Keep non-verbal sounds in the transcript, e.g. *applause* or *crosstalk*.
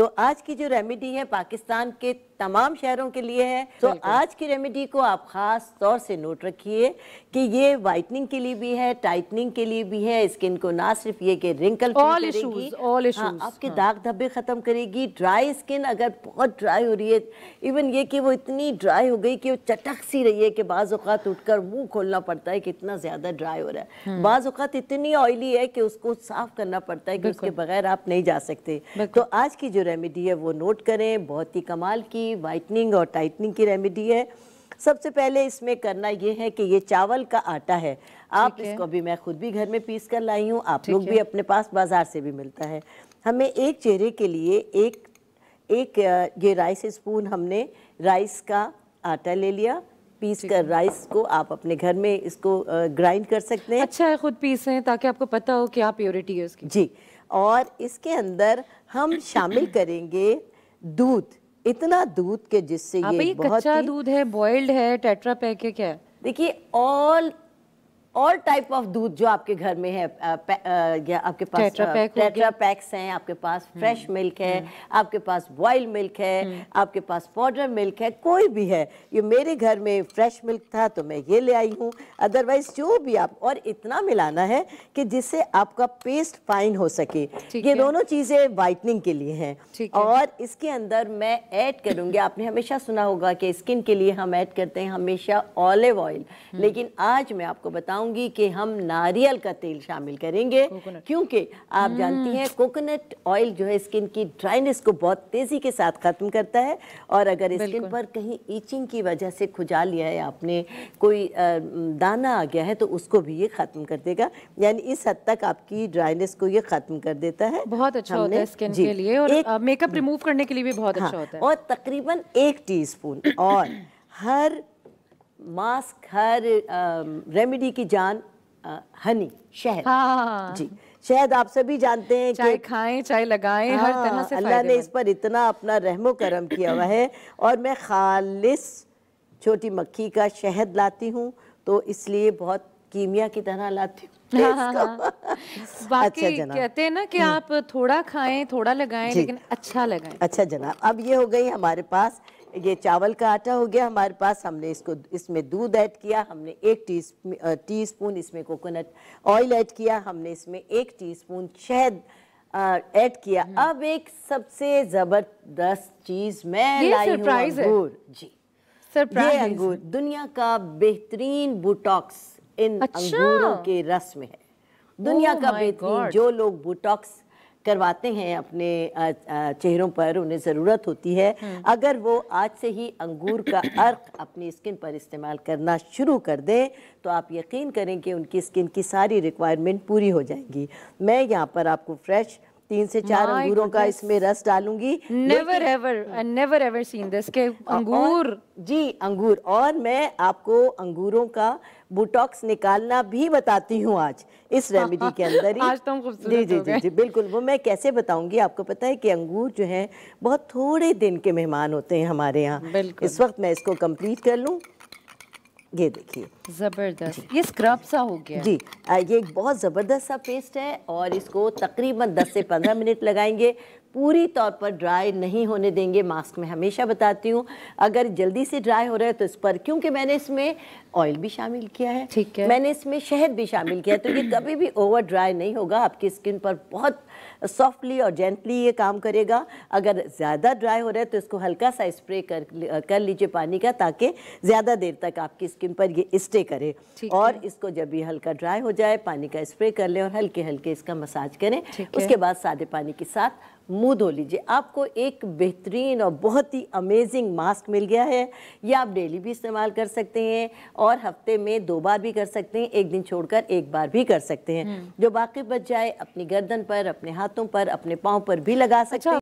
तो आज की जो रेमेडी है पाकिस्तान के तमाम शहरों के लिए है तो आज की रेमेडी को आप ख़ास तौर से नोट रखिए कि ये वाइटनिंग के लिए भी है टाइटनिंग के लिए भी है स्किन को ना सिर्फ ये कि रिंकल all issues, हाँ, आपके हाँ. दाग धब्बे ख़त्म करेगी ड्राई स्किन अगर बहुत ड्राई हो रही है इवन ये कि वो इतनी ड्राई हो गई कि वो चटक सी रही है कि बाज़ अवत उठकर मुंह खोलना पड़ता है कि इतना ज़्यादा ड्राई हो रहा है हम्म। बाज़ अवत इतनी ऑयली है कि उसको साफ करना पड़ता है कि उसके बगैर आप नहीं जा सकते तो आज की जो रेमेडी है वो नोट करें बहुत ही कमाल की वाइटनिंग और टाइटनिंग की रेमेडी है सबसे पहले इसमें करना ये है कि ये चावल का आटा है आप इसको भी मैं खुद भी घर में पीस कर लाई हूँ आप लोग भी अपने पास बाजार से भी मिलता है हमें एक चेहरे के लिए एक एक ये राइस स्पून हमने राइस का आटा ले लिया पीस कर राइस को आप अपने घर में इसको ग्राइंड कर सकते हैं अच्छा है खुद पीसें ताकि आपको पता हो कि आप प्योरिटी है उसकी जी और इसके अंदर हम शामिल *clears throat* करेंगे दूध इतना दूध के जिससे ये, ये बहुत कच्चा दूध है बॉइल्ड है टेट्रा पैक है क्या देखिए ऑल और टाइप ऑफ दूध जो आपके घर में है आपके पास टेट्रा पैक्स हैं आपके पास फ्रेश हम्म, मिल्क है हम्म। आपके पास बॉयल मिल्क है हम्म। आपके पास पाउडर मिल्क है कोई भी है ये मेरे घर में फ्रेश मिल्क था तो मैं ये ले आई हूँ अदरवाइज जो भी आप और इतना मिलाना है कि जिससे आपका पेस्ट फाइन हो सके ये दोनों चीज़ें वाइटनिंग के लिए हैं और इसके अंदर मैं ऐड करूँगी आपने हमेशा सुना होगा कि स्किन के लिए हम ऐड करते हैं हमेशा ऑलिव ऑयल लेकिन आज मैं आपको बताऊँ बताऊंगी कि हम नारियल का तेल शामिल करेंगे क्योंकि आप जानती हैं कोकोनट hmm. ऑयल जो है स्किन की ड्राइनेस को बहुत तेज़ी के साथ ख़त्म करता है और अगर स्किन पर कहीं ईचिंग की वजह से खुजा लिया है आपने कोई दाना आ गया है तो उसको भी ये ख़त्म कर देगा यानी इस हद तक आपकी ड्राइनेस को ये ख़त्म कर देता है बहुत अच्छा होता है स्किन के लिए और मेकअप रिमूव hmm. करने के लिए भी बहुत हाँ, अच्छा होता है और तकरीबन एक टी और हर मास्क हर रेमेडी की जान हनी शहद हाँ। जी शहद आप सभी जानते हैं चाय खाएं चाय लगाएं हाँ, हर तरह से अल्लाह ने इस पर इतना अपना रहमो करम किया हुआ है और मैं खालिस छोटी मक्खी का शहद लाती हूँ तो इसलिए बहुत कीमिया की तरह लाती हूँ हाँ, हाँ, हाँ। बाकी अच्छा कहते हैं ना कि हम्म। आप थोड़ा खाएं थोड़ा लगाएं लेकिन अच्छा लगाएं अच्छा जनाब अब ये हो गई हमारे पास ये चावल का आटा हो गया हमारे पास हमने इसको इसमें दूध ऐड किया हमने एक टी टीस्पून इसमें कोकोनट ऑयल ऐड किया हमने इसमें एक टीस्पून शहद ऐड किया हम्म। अब एक सबसे जबरदस्त चीज मैं लाई हूँ अंगूर जी सरप्राइज अंगूर दुनिया का बेहतरीन बुटॉक्स इन अच्छा। अंगूरों के रस में है oh दुनिया oh का बेहतरीन जो लोग बुटॉक्स करवाते हैं अपने चेहरों पर उन्हें ज़रूरत होती है हम्म। अगर वो आज से ही अंगूर का *coughs* अर्क अपनी स्किन पर इस्तेमाल करना शुरू कर दें तो आप यकीन करें कि उनकी स्किन की सारी रिक्वायरमेंट पूरी हो जाएगी मैं यहाँ पर आपको फ्रेश तीन से चार अंगूरों का इसमें रस डालूंगी never ever never ever seen this के अंगूर जी अंगूर और मैं आपको अंगूरों का बुटॉक्स निकालना भी बताती हूँ आज इस रेमेडी के अंदर ही *laughs* आज तो जी जी जी जी बिल्कुल वो मैं कैसे बताऊंगी आपको पता है कि अंगूर जो है बहुत थोड़े दिन के मेहमान होते हैं हमारे यहाँ इस वक्त मैं इसको कंप्लीट कर लूँ ये देखिए ज़बरदस्त ये स्क्रब सा हो गया जी आ, ये एक बहुत ज़बरदस्त सा पेस्ट है और इसको तकरीबन 10 से 15 मिनट लगाएंगे पूरी तौर पर ड्राई नहीं होने देंगे मास्क में हमेशा बताती हूँ अगर जल्दी से ड्राई हो रहा है तो इस पर क्योंकि मैंने इसमें ऑयल भी शामिल किया है ठीक है मैंने इसमें शहद भी शामिल किया है तो ये कभी भी ओवर ड्राई नहीं होगा आपकी स्किन पर बहुत सॉफ्टली और जेंटली ये काम करेगा अगर ज़्यादा ड्राई हो रहा है तो इसको हल्का सा स्प्रे कर कर लीजिए पानी का ताकि ज़्यादा देर तक आपकी स्किन पर ये स्टे करे और इसको जब भी हल्का ड्राई हो जाए पानी का स्प्रे कर लें और हल्के हल्के इसका मसाज करें उसके बाद सादे पानी के साथ मुंह धो लीजिए आपको एक बेहतरीन और बहुत ही अमेजिंग मास्क मिल गया है ये आप डेली भी इस्तेमाल कर सकते हैं और हफ्ते में दो बार भी कर सकते हैं एक दिन छोड़कर एक बार भी कर सकते हैं हम्म। जो बाकी बच जाए अपनी गर्दन पर अपने हाथों पर अपने पाँव पर भी लगा अच्छा। सकते हैं